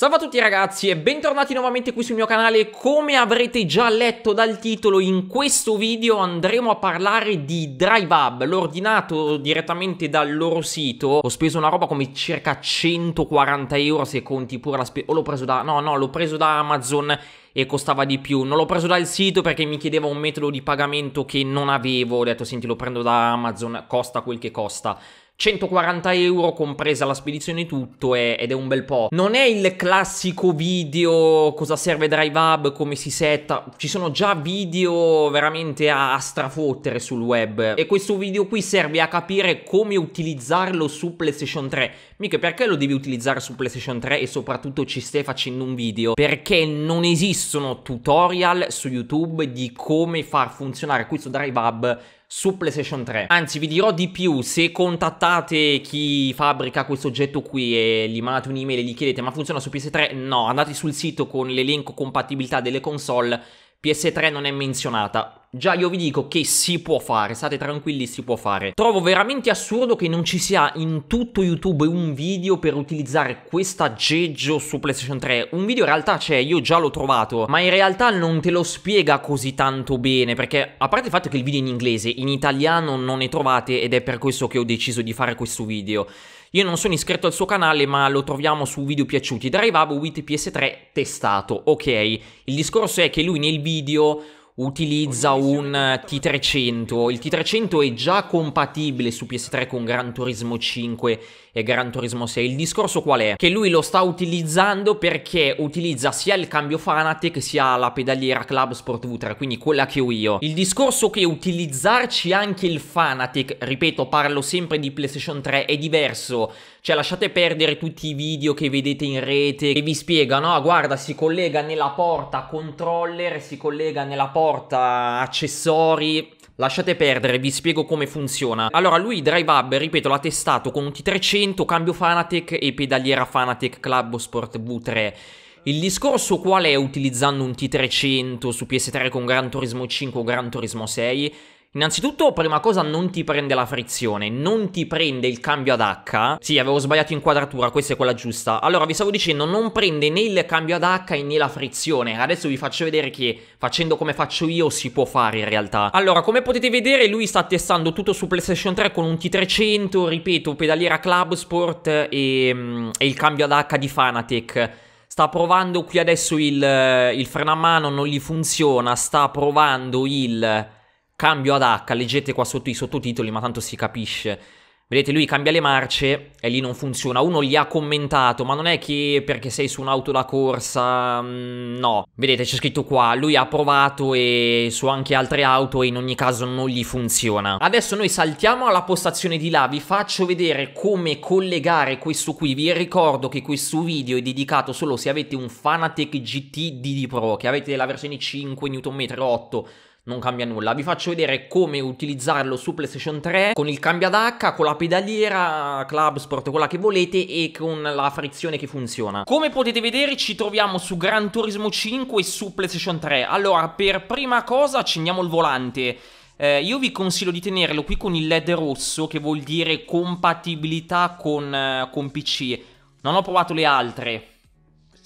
Salve a tutti ragazzi e bentornati nuovamente qui sul mio canale, come avrete già letto dal titolo in questo video andremo a parlare di DriveUp l'ho ordinato direttamente dal loro sito, ho speso una roba come circa 140 euro se conti pure la spesa, o l'ho preso da, no no l'ho preso da Amazon e costava di più. Non l'ho preso dal sito perché mi chiedeva un metodo di pagamento che non avevo. Ho detto, senti, lo prendo da Amazon, costa quel che costa. 140 euro compresa la spedizione tutto è, ed è un bel po'. Non è il classico video cosa serve Drive Hub, come si setta, ci sono già video veramente a, a strafottere sul web e questo video qui serve a capire come utilizzarlo su PlayStation 3. Mica perché lo devi utilizzare su PlayStation 3 e soprattutto ci stai facendo un video? Perché non esistono tutorial su YouTube di come far funzionare questo Drive Hub su PlayStation 3. Anzi, vi dirò di più, se contattate chi fabbrica questo oggetto qui e gli mandate un'email e gli chiedete ma funziona su PS3? No, andate sul sito con l'elenco compatibilità delle console PS3 non è menzionata. Già io vi dico che si può fare, state tranquilli, si può fare. Trovo veramente assurdo che non ci sia in tutto YouTube un video per utilizzare questa geggio su PlayStation 3. Un video in realtà c'è, cioè, io già l'ho trovato, ma in realtà non te lo spiega così tanto bene, perché a parte il fatto che il video è in inglese, in italiano non ne trovate ed è per questo che ho deciso di fare questo video. Io non sono iscritto al suo canale, ma lo troviamo su video piaciuti. Driveable with PS3 testato, ok. Il discorso è che lui nel video utilizza un T300. Il T300 è già compatibile su PS3 con Gran Turismo 5 e Gran Turismo 6. Il discorso qual è? Che lui lo sta utilizzando perché utilizza sia il cambio Fanatic sia la pedaliera Club Sport V3, quindi quella che ho io. Il discorso che utilizzarci anche il Fanatic, ripeto, parlo sempre di PlayStation 3, è diverso. Cioè lasciate perdere tutti i video che vedete in rete che vi spiegano, ah guarda si collega nella porta controller, si collega nella porta accessori, Lasciate perdere, vi spiego come funziona. Allora, lui Drive Hub, ripeto, l'ha testato con un T300, cambio Fanatec e pedaliera Fanatec Club Sport V3. Il discorso qual è utilizzando un T300 su PS3 con Gran Turismo 5 o Gran Turismo 6? Innanzitutto, prima cosa, non ti prende la frizione, non ti prende il cambio ad H. Sì, avevo sbagliato inquadratura, questa è quella giusta. Allora, vi stavo dicendo, non prende né il cambio ad H né la frizione. Adesso vi faccio vedere che facendo come faccio io si può fare in realtà. Allora, come potete vedere, lui sta testando tutto su PlayStation 3 con un T300, ripeto, pedaliera Club Sport e, mm, e il cambio ad H di Fanatec sta provando qui adesso il, il freno a mano, non gli funziona, sta provando il Cambio ad H, leggete qua sotto i sottotitoli, ma tanto si capisce. Vedete, lui cambia le marce e lì non funziona. Uno gli ha commentato, ma non è che perché sei su un'auto da corsa, mm, no. Vedete, c'è scritto qua, lui ha provato e su anche altre auto e in ogni caso non gli funziona. Adesso noi saltiamo alla postazione di là, vi faccio vedere come collegare questo qui. Vi ricordo che questo video è dedicato solo se avete un Fanatec GT DD Pro, che avete la versione 5 Nm 8 non cambia nulla. Vi faccio vedere come utilizzarlo su PlayStation 3 con il cambio ad H, con la pedaliera, Club Sport, quella che volete e con la frizione che funziona. Come potete vedere ci troviamo su Gran Turismo 5 su PlayStation 3. Allora, per prima cosa accendiamo il volante. Eh, io vi consiglio di tenerlo qui con il LED rosso, che vuol dire compatibilità con, eh, con PC. Non ho provato le altre,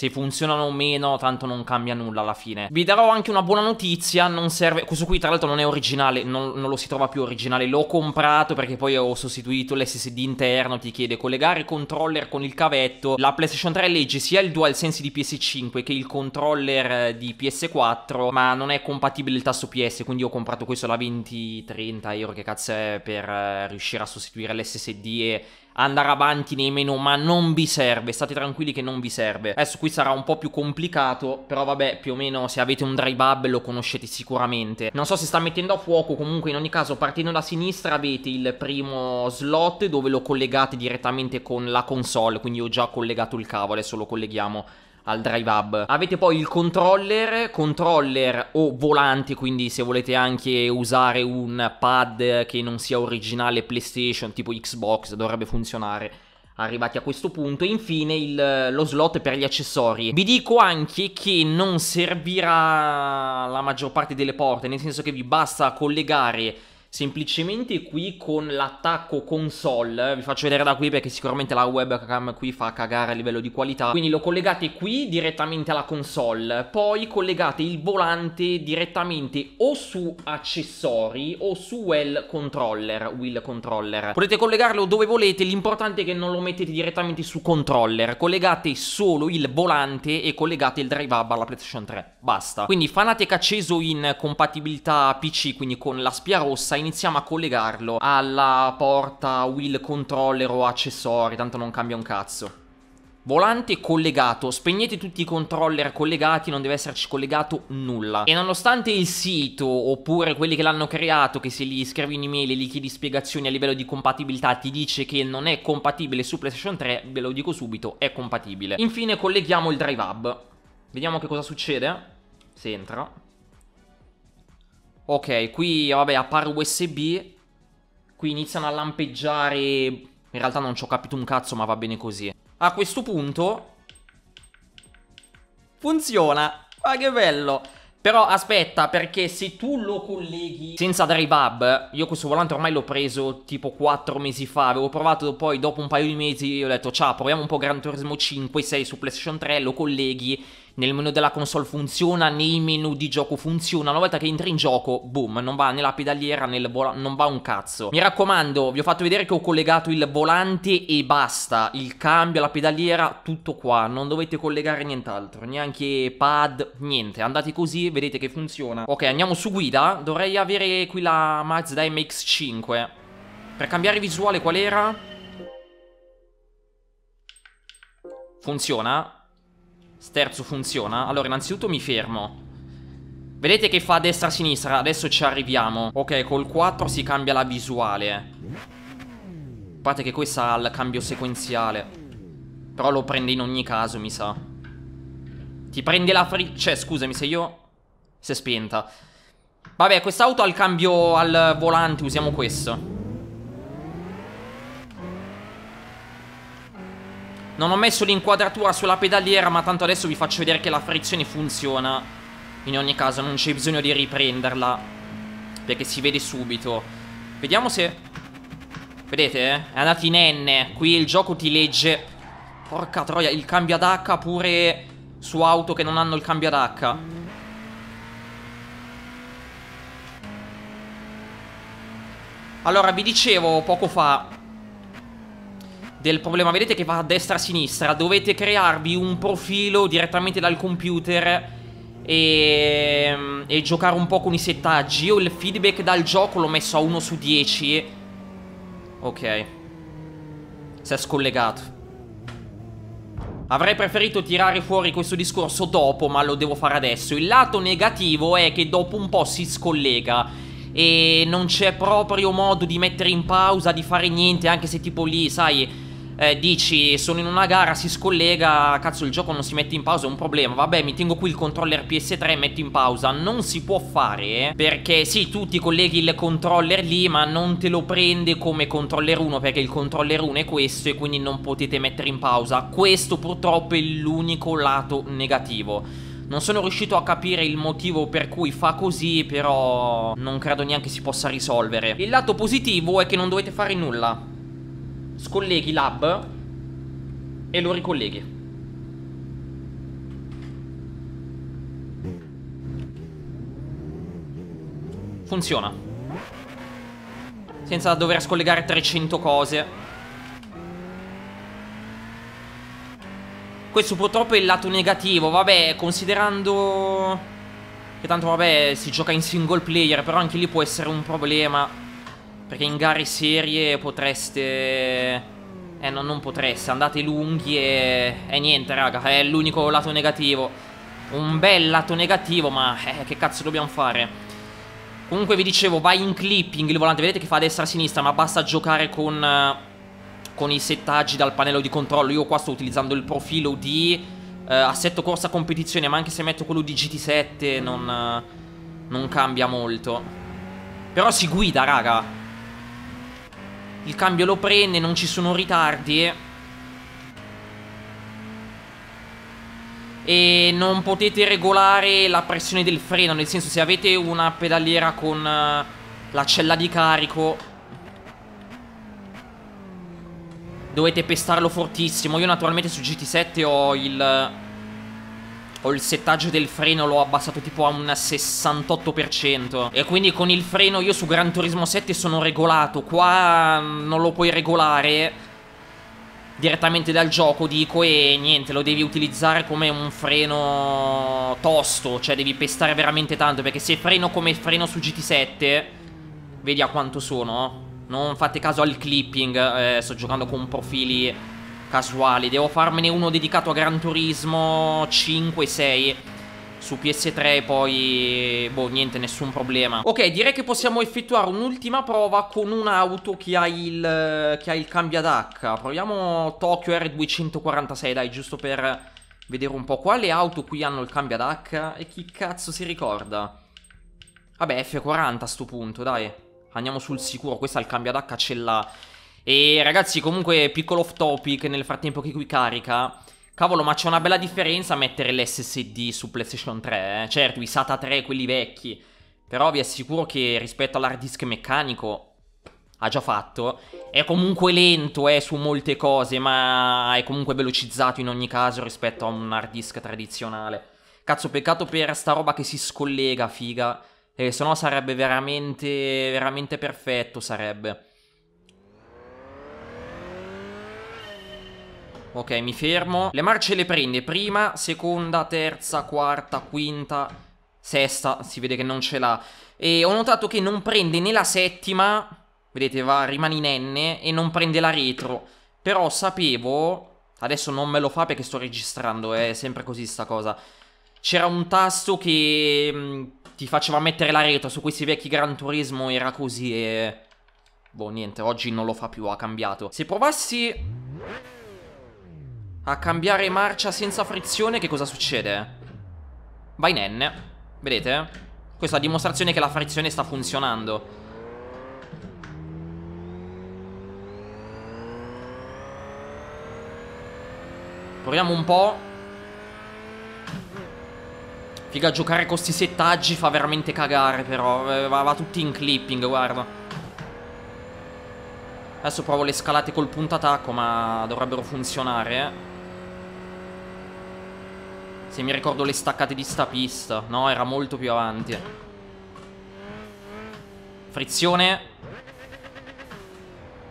se funzionano o meno, tanto non cambia nulla alla fine. Vi darò anche una buona notizia, non serve... Questo qui tra l'altro non è originale, non, non lo si trova più originale, l'ho comprato perché poi ho sostituito l'SSD interno, ti chiede collegare controller con il cavetto. La PlayStation 3 legge sia il DualSense di PS5 che il controller eh, di PS4, ma non è compatibile il tasto PS, quindi ho comprato questo da 20-30 euro che cazzo è per eh, riuscire a sostituire l'SSD e andare avanti nei menu, ma non vi serve, state tranquilli che non vi serve. Adesso qui sarà un po' più complicato, però vabbè, più o meno se avete un drive hub lo conoscete sicuramente. Non so se sta mettendo a fuoco, comunque in ogni caso partendo da sinistra avete il primo slot dove lo collegate direttamente con la console, quindi ho già collegato il cavo, adesso lo colleghiamo al drive hub. Avete poi il controller, controller o volante, quindi se volete anche usare un pad che non sia originale PlayStation, tipo Xbox, dovrebbe funzionare arrivati a questo punto e infine il, lo slot per gli accessori vi dico anche che non servirà la maggior parte delle porte nel senso che vi basta collegare semplicemente qui con l'attacco console, eh, vi faccio vedere da qui perché sicuramente la webcam qui fa cagare a livello di qualità, quindi lo collegate qui direttamente alla console, poi collegate il volante direttamente o su accessori o su well controller, wheel controller, potete collegarlo dove volete, l'importante è che non lo mettete direttamente su controller, collegate solo il volante e collegate il drive hub alla PlayStation 3, basta. Quindi Fanatic acceso in compatibilità PC, quindi con la spia rossa, iniziamo a collegarlo alla porta, wheel controller o accessori, tanto non cambia un cazzo. Volante collegato, spegnete tutti i controller collegati, non deve esserci collegato nulla. E nonostante il sito, oppure quelli che l'hanno creato, che se gli scrivi un'email e gli chiedi spiegazioni a livello di compatibilità, ti dice che non è compatibile su PlayStation 3, ve lo dico subito, è compatibile. Infine colleghiamo il drive hub. Vediamo che cosa succede, se entra. Ok, qui vabbè, appare USB, qui iniziano a lampeggiare... In realtà non ci ho capito un cazzo, ma va bene così. A questo punto... Funziona! Ma che bello! Però aspetta, perché se tu lo colleghi senza drive hub, io questo volante ormai l'ho preso tipo 4 mesi fa, avevo provato poi dopo un paio di mesi, ho detto ciao, proviamo un po' Gran Turismo 5, 6 su PlayStation 3, lo colleghi nel menu della console funziona, nei menu di gioco funziona, una volta che entri in gioco, boom, non va nella pedaliera nel volante, non va un cazzo. Mi raccomando, vi ho fatto vedere che ho collegato il volante e basta, il cambio, la pedaliera, tutto qua, non dovete collegare nient'altro, neanche pad, niente, andate così, vedete che funziona. Ok, andiamo su guida, dovrei avere qui la Mazda MX-5. Per cambiare visuale qual era? Funziona? Sterzo funziona? Allora, innanzitutto mi fermo. Vedete che fa destra-sinistra, adesso ci arriviamo. Ok, col 4 si cambia la visuale. A parte che questa ha il cambio sequenziale. Però lo prende in ogni caso, mi sa. Ti prende la free... Cioè, scusami, se io... Si è spenta. Vabbè, quest'auto ha il cambio al volante, usiamo questo. Non ho messo l'inquadratura sulla pedaliera, ma tanto adesso vi faccio vedere che la frizione funziona. In ogni caso, non c'è bisogno di riprenderla, perché si vede subito. Vediamo se... Vedete, eh? È andato in N. Qui il gioco ti legge... Porca troia, il cambio ad H pure su auto che non hanno il cambio ad H. Allora, vi dicevo poco fa del problema Vedete che va a destra e a sinistra Dovete crearvi un profilo direttamente dal computer e, e, giocare un po' con i settaggi Io il feedback dal gioco l'ho messo a 1 su 10 Ok Si è scollegato Avrei preferito tirare fuori questo discorso dopo ma lo devo fare adesso Il lato negativo è che dopo un po' si scollega e non c'è proprio modo di mettere in pausa, di fare niente, anche se tipo lì, sai, eh, dici sono in una gara, si scollega, cazzo il gioco non si mette in pausa, è un problema, vabbè mi tengo qui il controller PS3 e metto in pausa, non si può fare perché sì tu ti colleghi il controller lì ma non te lo prende come controller 1 perché il controller 1 è questo e quindi non potete mettere in pausa, questo purtroppo è l'unico lato negativo. Non sono riuscito a capire il motivo per cui fa così, però non credo neanche si possa risolvere. Il lato positivo è che non dovete fare nulla scolleghi l'hub e lo ricolleghi. Funziona. Senza dover scollegare 300 cose. Questo purtroppo è il lato negativo, vabbè, considerando... Che tanto vabbè si gioca in single player, però anche lì può essere un problema. Perché in gare serie potreste... Eh, no, non potreste, andate lunghi e... E niente, raga, è l'unico lato negativo. Un bel lato negativo, ma eh, che cazzo dobbiamo fare? Comunque vi dicevo, vai in clipping il volante, vedete che fa a destra e a sinistra, ma basta giocare con, eh, con i settaggi dal pannello di controllo. Io qua sto utilizzando il profilo di uh, assetto corsa competizione, ma anche se metto quello di GT7 non, uh, non cambia molto. Però si guida, raga. Il cambio lo prende, non ci sono ritardi. E non potete regolare la pressione del freno, nel senso se avete una pedaliera con eh, la cella di carico dovete pestarlo fortissimo. Io naturalmente su GT7 ho il ho il settaggio del freno l'ho abbassato tipo a un 68% e quindi con il freno io su Gran Turismo 7 sono regolato, qua non lo puoi regolare direttamente dal gioco dico e niente lo devi utilizzare come un freno tosto cioè devi pestare veramente tanto perché se freno come freno su GT7 vedi a quanto sono oh. non fate caso al clipping eh, sto giocando con profili casuali. Devo farmene uno dedicato a Gran Turismo 5 6 su PS3 poi boh niente nessun problema ok direi che possiamo effettuare un'ultima prova con un'auto che ha il che ha il cambio ad H proviamo Tokyo R246 dai giusto per vedere un po' quale auto qui hanno il cambio ad H e chi cazzo si ricorda vabbè F40 a sto punto dai andiamo sul sicuro questa ha il cambio ad H ce l'ha e ragazzi, comunque, piccolo off topic nel frattempo che qui carica. Cavolo, ma c'è una bella differenza mettere l'SSD su PlayStation 3, eh? Certo, i SATA 3, quelli vecchi. Però vi assicuro che rispetto all'hard disk meccanico ha già fatto. È comunque lento eh, su molte cose, ma è comunque velocizzato in ogni caso rispetto a un hard disk tradizionale. Cazzo, peccato per sta roba che si scollega, figa. Eh, se no sarebbe veramente, veramente perfetto, sarebbe. Ok, mi fermo. Le marce le prende prima, seconda, terza, quarta, quinta, sesta. Si vede che non ce l'ha. E ho notato che non prende né la settima, vedete va, rimane in N, e non prende la retro. Però sapevo... Adesso non me lo fa perché sto registrando, è sempre così sta cosa. C'era un tasto che mm, ti faceva mettere la retro su questi vecchi Gran Turismo, era così e... Boh, niente, oggi non lo fa più, ha cambiato. Se provassi a cambiare marcia senza frizione, che cosa succede? Va in N, vedete? Questa è la dimostrazione che la frizione sta funzionando. Proviamo un po'. Figa, giocare con questi settaggi fa veramente cagare, però. Eh, va, va tutti in clipping, guarda. Adesso provo le scalate col punto attacco, ma dovrebbero funzionare, eh. Se mi ricordo le staccate di sta pista. No, era molto più avanti. Frizione.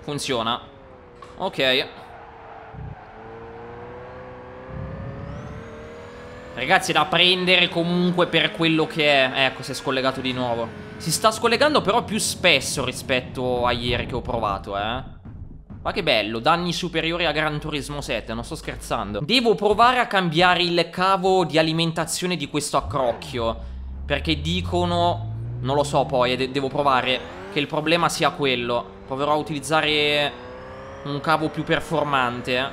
Funziona. Ok. Ragazzi, è da prendere comunque per quello che è. Ecco, si è scollegato di nuovo. Si sta scollegando però più spesso rispetto a ieri che ho provato, eh. Ma che bello, danni superiori a Gran Turismo 7, non sto scherzando. Devo provare a cambiare il cavo di alimentazione di questo accrocchio. Perché dicono... Non lo so poi, eh, de devo provare che il problema sia quello. Proverò a utilizzare un cavo più performante. Eh.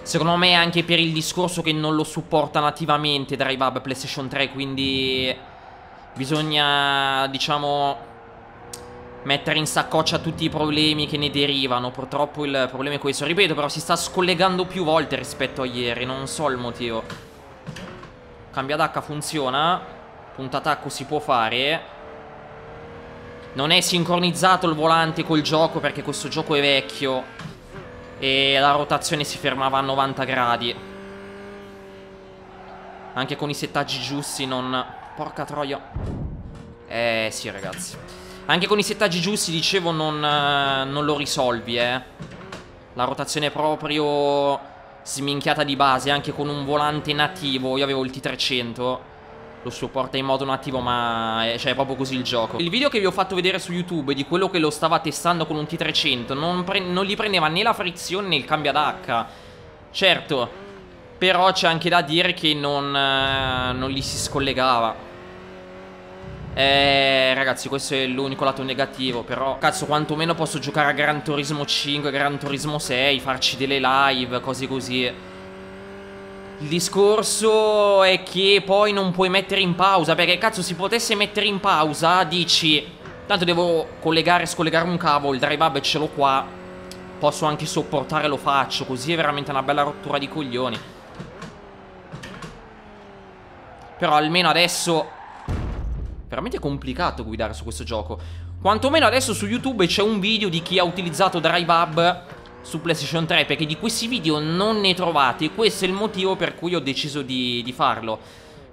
Secondo me è anche per il discorso che non lo supporta nativamente Drive Hub PlayStation 3, quindi... Bisogna, diciamo mettere in saccoccia tutti i problemi che ne derivano. Purtroppo il problema è questo. Ripeto, però si sta scollegando più volte rispetto a ieri. Non so il motivo. Cambia d'H funziona. Punta attacco si può fare. Non è sincronizzato il volante col gioco perché questo gioco è vecchio. E la rotazione si fermava a 90 gradi. Anche con i settaggi giusti non... Porca troia. Eh sì ragazzi. Anche con i settaggi giusti, dicevo, non, eh, non lo risolvi, eh. La rotazione proprio sminchiata di base, anche con un volante nativo. Io avevo il T300 lo supporta in modo nativo ma è, cioè, è proprio così il gioco Il video che vi ho fatto vedere su YouTube di quello che lo stava testando con un T300 non, non gli prendeva né la frizione né il cambio ad H Certo, però c'è anche da dire che non, eh, non gli si scollegava eh, ragazzi, questo è l'unico lato negativo. Però, cazzo, quantomeno posso giocare a Gran Turismo 5, Gran Turismo 6, farci delle live, cose così. Il discorso è che poi non puoi mettere in pausa. Perché, cazzo, si potesse mettere in pausa, dici. Tanto devo collegare e scollegare un cavo, il drive hub ce l'ho qua. Posso anche sopportare, lo faccio. Così è veramente una bella rottura di coglioni. Però almeno adesso veramente complicato guidare su questo gioco. Quantomeno adesso su YouTube c'è un video di chi ha utilizzato Drive Hub su PlayStation 3, perché di questi video non ne trovate. Questo è il motivo per cui ho deciso di, di farlo.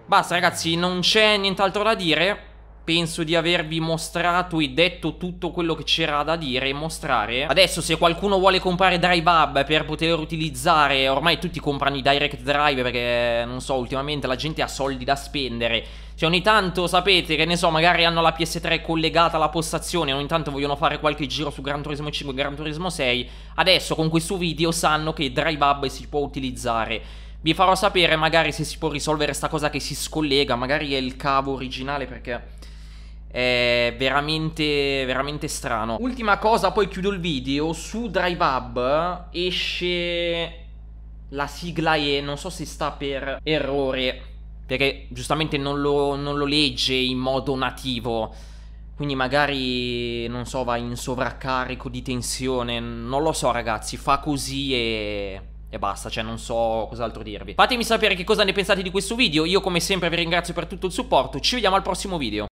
Basta ragazzi, non c'è nient'altro da dire. Penso di avervi mostrato e detto tutto quello che c'era da dire e mostrare. Adesso se qualcuno vuole comprare Drive Hub per poter utilizzare, ormai tutti comprano i Direct Drive perché, non so, ultimamente la gente ha soldi da spendere. Cioè ogni tanto, sapete, che ne so, magari hanno la PS3 collegata alla postazione, ogni tanto vogliono fare qualche giro su Gran Turismo 5 e Gran Turismo 6. Adesso con questo video sanno che Drive Hub si può utilizzare. Vi farò sapere magari se si può risolvere sta cosa che si scollega, magari è il cavo originale perché è veramente, veramente strano. Ultima cosa, poi chiudo il video, su DriveHub esce la sigla E, non so se sta per errore, perché giustamente non lo, non lo legge in modo nativo. Quindi magari, non so, va in sovraccarico di tensione, non lo so ragazzi, fa così e... E basta, cioè non so cos'altro dirvi. Fatemi sapere che cosa ne pensate di questo video, io come sempre vi ringrazio per tutto il supporto, ci vediamo al prossimo video.